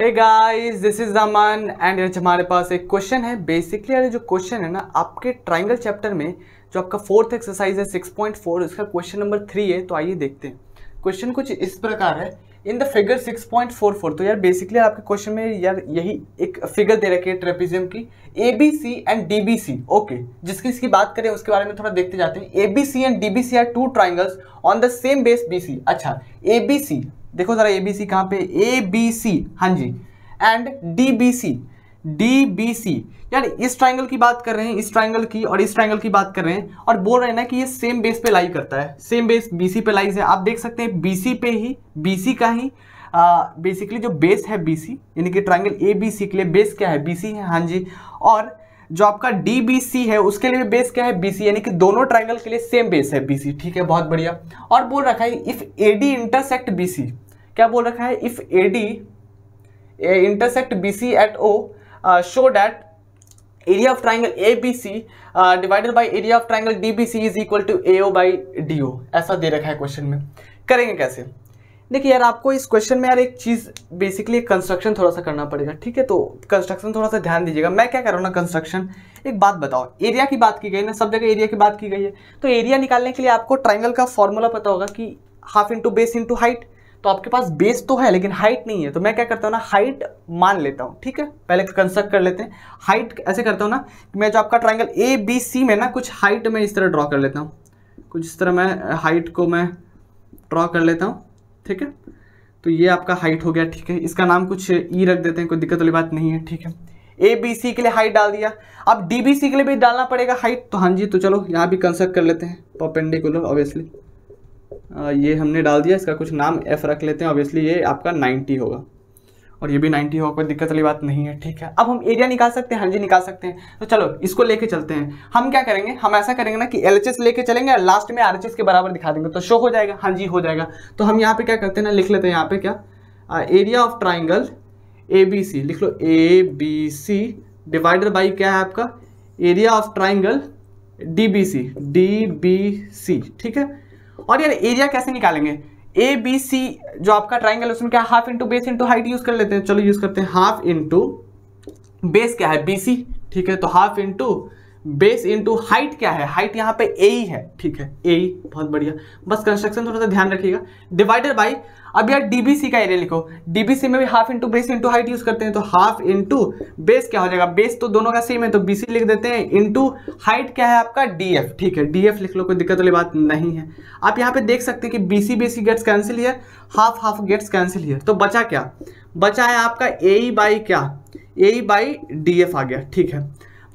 hey guys this is Aman and आज हमारे पास एक क्वेश्चन है बेसिकली अरे जो क्वेश्चन है ना आपके ट्राइंगल चैप्टर में जो आपका फोर्थ एक्सरसाइज है 6.4 उसका क्वेश्चन नंबर थ्री है तो आइए देखते हैं क्वेश्चन कुछ इस प्रकार है इन द फिगर 6.44 तो यार बेसिकली आपके क्वेश्चन में यार यही एक फिगर दे रखी है ट्रेपिजियम की A B C and D B C okay जिसकी इसकी बात करें उसके बारे में थोड़ा देखते जाते हैं A B C and D B C are two triangles on the same base B C अच्छा ए बी सी देखो ज़रा ए बी सी कहाँ पे ए बी सी हाँ जी and D B C D B C यानी इस ट्राइंगल की बात कर रहे हैं इस ट्राइंगल की और इस ट्राइंगल की बात कर रहे हैं और बोल रहे हैं ना कि ये सेम बेस पे लाई करता है सेम बेस बी सी पे लाइज है आप देख सकते हैं बी सी पे ही बी सी का ही बेसिकली जो बेस है बी सी यानी कि ट्राइंगल ए बी सी के लिए बेस क्या है बी सी है हाँ जी और जो आपका डीबीसी है उसके लिए बेस क्या है बीसी यानी कि दोनों ट्राइंगल के लिए सेम बेस है बीसी ठीक है बहुत बढ़िया और बोल रखा है इफ एडी इंटरसेक्ट बी क्या बोल रखा है if AD intersect BC at O show that area of triangle A B C divided by area of triangle D B C is equal to A O by D O ऐसा दे रखा है question में करेंगे कैसे देखिए यार आपको इस क्वेश्चन में यार एक चीज़ बेसिकली कंस्ट्रक्शन थोड़ा सा करना पड़ेगा ठीक है तो कंस्ट्रक्शन थोड़ा सा ध्यान दीजिएगा मैं क्या कर रहा हूँ ना कंस्ट्रक्शन एक बात बताओ एरिया की बात की गई ना सब जगह एरिया की बात की गई है तो एरिया निकालने के लिए आपको ट्राइंगल का फॉर्मूला पता होगा कि half into base into height तो आपके पास बेस तो है लेकिन हाइट नहीं है तो मैं क्या करता हूँ ना हाइट मान लेता हूँ ठीक है पहले कंस्ट्रक्ट कर लेते हैं हाइट ऐसे करता हूँ ना मैं जो आपका ट्राइंगल ए बी सी में ना कुछ हाइट में इस तरह ड्रॉ कर लेता हूँ कुछ इस तरह मैं हाइट को मैं ड्रॉ कर लेता हूँ ठीक है तो ये आपका हाइट हो गया ठीक है इसका नाम कुछ ई e रख देते हैं कोई दिक्कत वाली बात नहीं है ठीक है ए बी सी के लिए हाइट डाल दिया अब डी बी सी के लिए भी डालना पड़ेगा हाइट तो हाँ जी तो चलो यहाँ भी कंसेप्ट कर लेते हैं परपेंडिकुलर ऑब्वियसली ये हमने डाल दिया इसका कुछ नाम एफ रख लेते हैं ऑब्वियसली ये आपका नाइन्टी होगा और ये भी 90 होगा कोई दिक्कत वाली बात नहीं है ठीक है अब हम एरिया निकाल सकते हैं हाँ जी निकाल सकते हैं तो चलो इसको लेके चलते हैं हम क्या करेंगे हम ऐसा करेंगे ना कि एल लेके चलेंगे और लास्ट में आर के बराबर दिखा देंगे तो शो हो जाएगा हाँ जी हो जाएगा तो हम यहाँ पे क्या करते हैं ना लिख लेते हैं यहाँ पे क्या area of triangle A B C लिख लो A B C divider by क्या है आपका area of triangle D B C D B C ठीक है और यार एरिया कैसे निकालेंगे ए बी सी जो आपका ट्राइंगल उसमें क्या half into base into height use कर लेते हैं चलो यूज करते हैं हाफ इंटू बेस क्या है बी सी ठीक है तो half into base into height क्या है हाइट यहाँ पे ए ही है ठीक है ए ही बहुत बढ़िया बस कंस्ट्रक्शन थोड़ा सा ध्यान रखिएगा डिवाइडेड बाई अब यार डीबीसी का एरिया लिखो डीबीसी में भी half into base into height use करते हैं तो हाफ इंटू बेस क्या हो जाएगा बेस तो दोनों का सेम है तो बीसी लिख देते हैं इंटू हाइट क्या है आपका डीएफ ठीक है डीएफ लिख लो कोई दिक्कत वाली बात नहीं है आप यहाँ पे देख सकते हैं कि BC BC gets cancel here half half gets cancel here तो बचा क्या बचा है आपका ए बाई क्या ए बाई डी आ गया ठीक है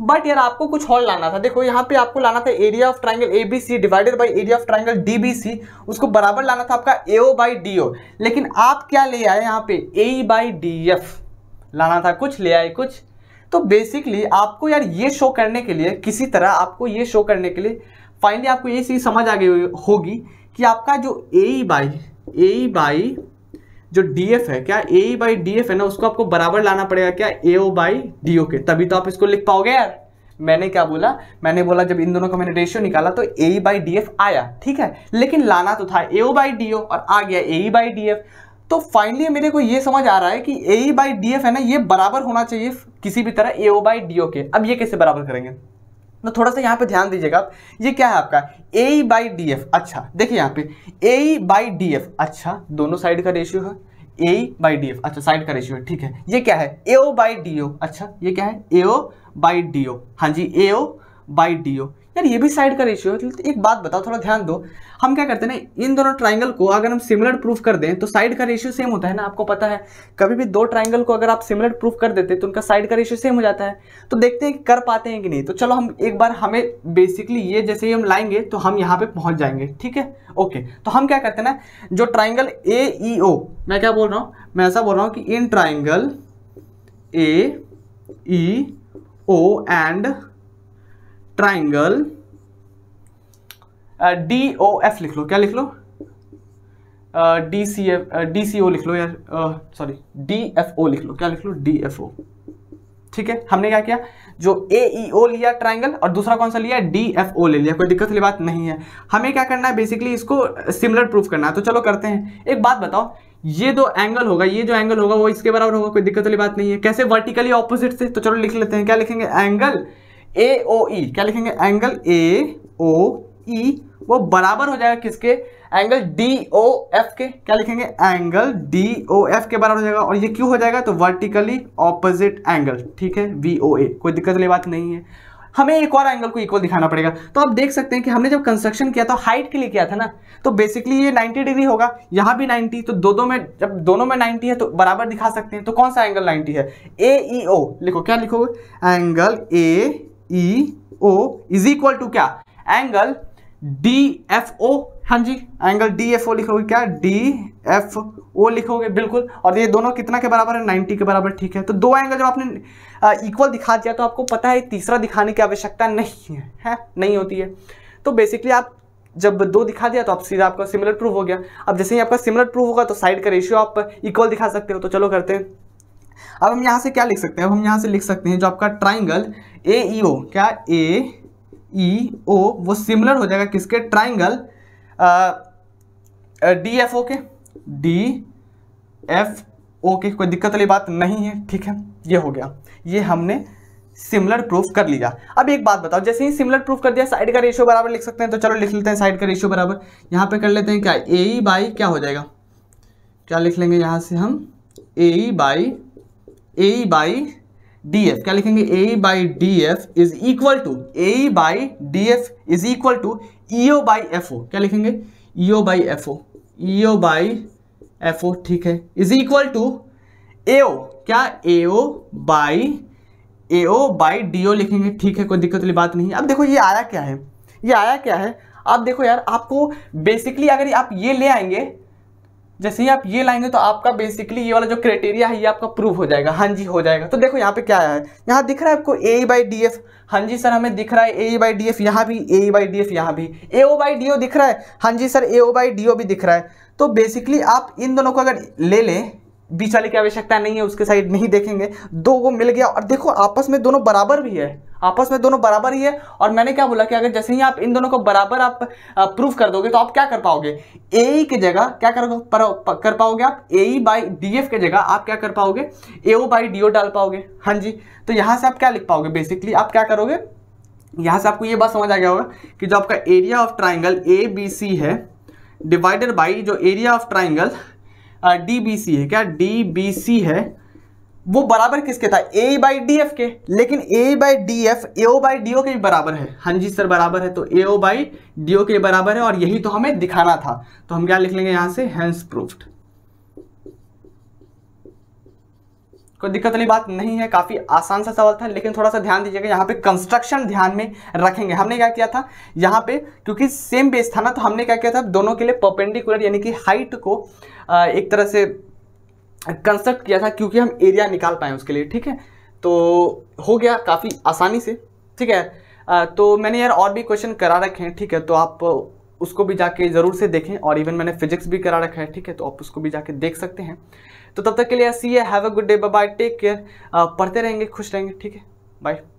बट यार आपको कुछ और लाना था देखो यहाँ पे आपको लाना था area of triangle A B C divided by area of triangle D B C उसको बराबर लाना था आपका ए ओ बाई डी ओ लेकिन आप क्या ले आए यहाँ पे ए बाई डी एफ लाना था कुछ ले आए कुछ तो बेसिकली आपको यार ये शो करने के लिए किसी तरह आपको ये शो करने के लिए फाइनली आपको ये चीज़ समझ आ गई होगी कि आपका जो ए बाई ए बाई जो डी एफ है क्या ए बाई डी एफ है ना उसको आपको बराबर लाना पड़ेगा क्या ए ओ बाई डी ओ के तभी तो आप इसको लिख पाओगे यार मैंने क्या बोला मैंने बोला जब इन दोनों का मैंने रेशियो निकाला तो ए बाई डी एफ आया ठीक है लेकिन लाना तो था ए ओ बाई डी ओ और आ गया ए बाई डी एफ तो फाइनली मेरे को ये समझ आ रहा है कि ए बाई डी एफ है ना ये बराबर होना चाहिए किसी भी तरह ए ओ बाई डी ओ के अब ये कैसे बराबर करेंगे तो थोड़ा सा यहाँ पे ध्यान दीजिएगा आप ये क्या है आपका ए बाई डी एफ अच्छा देखिए यहाँ पे ए बाई डी एफ अच्छा दोनों साइड का रेशियो है ए बाई डी एफ अच्छा साइड का रेशियो है ठीक है ये क्या है ए ओ बाई डी ओ अच्छा ये क्या है ए ओ बाई डी ओ हाँ जी ए ओ बाई डी ओ यार ये भी साइड का रेशियो है तो एक बात बताओ थोड़ा ध्यान दो हम क्या करते हैं ना इन दोनों ट्राइंगल को अगर हम सिमिलर प्रूफ कर दें तो साइड का रेशियो सेम होता है ना आपको पता है कभी भी दो ट्राइंगल को अगर आप सिमिलर प्रूफ कर देते तो उनका साइड का रेशियो सेम हो जाता है तो देखते हैं कि कर पाते हैं कि नहीं तो चलो हम एक बार हमें बेसिकली ये जैसे ही हम लाएंगे तो हम यहाँ पर पहुँच जाएंगे ठीक है ओके तो हम क्या करते हैं ना जो ट्राइंगल ए ई ओ मैं क्या बोल रहा हूँ मैं ऐसा बोल रहा हूँ कि in triangle A E O and triangle D O F लिख लो क्या लिख लो D C F D C O लिख लो यार सॉरी डी एफ ओ लिख लो क्या लिख लो डी एफ ओ ठीक है हमने क्या किया जो ए ई ओ लिया ट्राइंगल और दूसरा कौन सा लिया डी एफ ओ ले लिया कोई दिक्कत वाली बात नहीं है हमें क्या करना है बेसिकली इसको सिमिलर प्रूफ करना है तो चलो करते हैं एक बात बताओ ये दो एंगल होगा ये जो एंगल होगा वो इसके बराबर होगा कोई दिक्कत वाली बात नहीं है कैसे वर्टिकली ऑपोजिट से तो चलो लिख लेते हैं क्या लिखेंगे एंगल ए ओ ई क्या लिखेंगे एंगल ए ओ ई वो बराबर हो जाएगा किसके एंगल डी ओ एफ के क्या लिखेंगे एंगल डी ओ एफ के बराबर हो जाएगा और ये क्यों हो जाएगा तो वर्टिकली ऑपोजिट एंगल ठीक है वी ओ ए कोई दिक्कत वाली बात नहीं है हमें एक और एंगल को इक्वल दिखाना पड़ेगा तो आप देख सकते हैं कि हमने जब कंस्ट्रक्शन किया था तो हाइट के लिए किया था ना तो बेसिकली ये 90 डिग्री होगा यहाँ भी 90 तो दो दो में जब दोनों में 90 है तो बराबर दिखा सकते हैं तो कौन सा एंगल 90 है ए ई ओ लिखो क्या लिखोगे angle A E O is equal to क्या एंगल डी एफ ओ हाँ जी एंगल डी एफ ओ लिखोगे क्या डी एफ ओ लिखोगे बिल्कुल और ये दोनों कितना के बराबर है 90 के बराबर ठीक है तो दो एंगल जब आपने इक्वल दिखा दिया तो आपको पता है तीसरा दिखाने की आवश्यकता नहीं है, है नहीं होती है तो बेसिकली आप जब दो दिखा दिया तो आप सीधा आपका सिमिलर प्रूफ हो गया अब जैसे ही आपका सिमिलर प्रूफ होगा तो साइड का रेशियो आप इक्वल दिखा सकते हो तो चलो करते हैं अब हम यहाँ से क्या लिख सकते हैं अब हम यहाँ से लिख सकते हैं जो आपका ट्राइंगल ए ई ओ क्या ए ई ओ वो सिमिलर हो जाएगा किसके ट्राइंगल डी एफ ओ के डी एफ ओ के कोई दिक्कत वाली बात नहीं है ठीक है ये हो गया ये हमने सिमिलर प्रूफ कर लिया अब एक बात बताओ जैसे ही सिमिलर प्रूफ कर दिया साइड का रेशियो बराबर लिख सकते हैं तो चलो लिख लेते हैं साइड का रेशियो बराबर यहाँ पे कर लेते हैं क्या ए ई बाई क्या हो जाएगा क्या लिख लेंगे यहाँ से हम A E by A by D F क्या लिखेंगे A by D F is equal to A by D F is equal to EO by F O क्या लिखेंगे EO by F O EO by F O ठीक है is equal to AO क्या AO by AO by D O लिखेंगे ठीक है कोई दिक्कत वाली बात नहीं अब देखो ये आया क्या है ये आया क्या है अब देखो यार आपको बेसिकली अगर आप ये ले आएंगे जैसे ही आप ये लाएंगे तो आपका बेसिकली ये वाला जो क्राइटेरिया है ये आपका प्रूव हो जाएगा हाँ जी हो जाएगा तो देखो यहाँ पे क्या है यहाँ दिख रहा है आपको ए बाई डी एफ हाँ जी सर हमें दिख रहा है ए बाई डी एफ यहाँ भी ए बाई डी एफ यहाँ भी ए ओ बाई डी ओ दिख रहा है हाँ जी sir A O by D O भी दिख रहा है तो बेसिकली आप इन दोनों को अगर ले लें बीच वाले की आवश्यकता नहीं है उसके साइड नहीं देखेंगे दो वो मिल गया और देखो आपस में दोनों बराबर भी है आपस में दोनों बराबर ही है और मैंने क्या बोला कि अगर जैसे ही आप इन दोनों को बराबर आप प्रूफ कर दोगे तो आप क्या कर पाओगे ए की जगह क्या कर, पर, कर पाओगे आप ए बाई डी एफ की जगह आप क्या कर पाओगे ए ओ बाई डी ओ डाल पाओगे हाँ जी तो यहाँ से आप क्या लिख पाओगे बेसिकली आप क्या करोगे यहाँ से आपको ये बात समझ आ गया होगा कि जो आपका area of triangle A B C है डिवाइडेड बाई जो area of triangle D B C है क्या डी बी सी है वो बराबर किसके था ए बाई डी एफ के लेकिन A by D F A by D O के भी बराबर है हाँ जी सर बराबर है तो ए ओ बाई डी ओ के बराबर है और यही तो हमें दिखाना था तो हम क्या लिख लेंगे यहां से हैंस प्रूफ्ड कोई दिक्कत वाली बात नहीं है काफ़ी आसान सा सवाल था लेकिन थोड़ा सा ध्यान दीजिएगा यहाँ पे कंस्ट्रक्शन ध्यान में रखेंगे हमने क्या किया था यहाँ पे क्योंकि सेम बेस था ना तो हमने क्या किया था दोनों के लिए परपेंडिकुलर यानी कि हाइट को एक तरह से कंस्ट्रक्ट किया था क्योंकि हम एरिया निकाल पाए उसके लिए ठीक है तो हो गया काफ़ी आसानी से ठीक है तो मैंने यार और भी क्वेश्चन करा रखे हैं ठीक है तो आप उसको भी जाके ज़रूर से देखें और इवन मैंने फिजिक्स भी करा रखा है ठीक है तो आप उसको भी जाके देख सकते हैं तो तब तक के लिए see have a good day bye take care पढ़ते रहेंगे खुश रहेंगे ठीक है बाय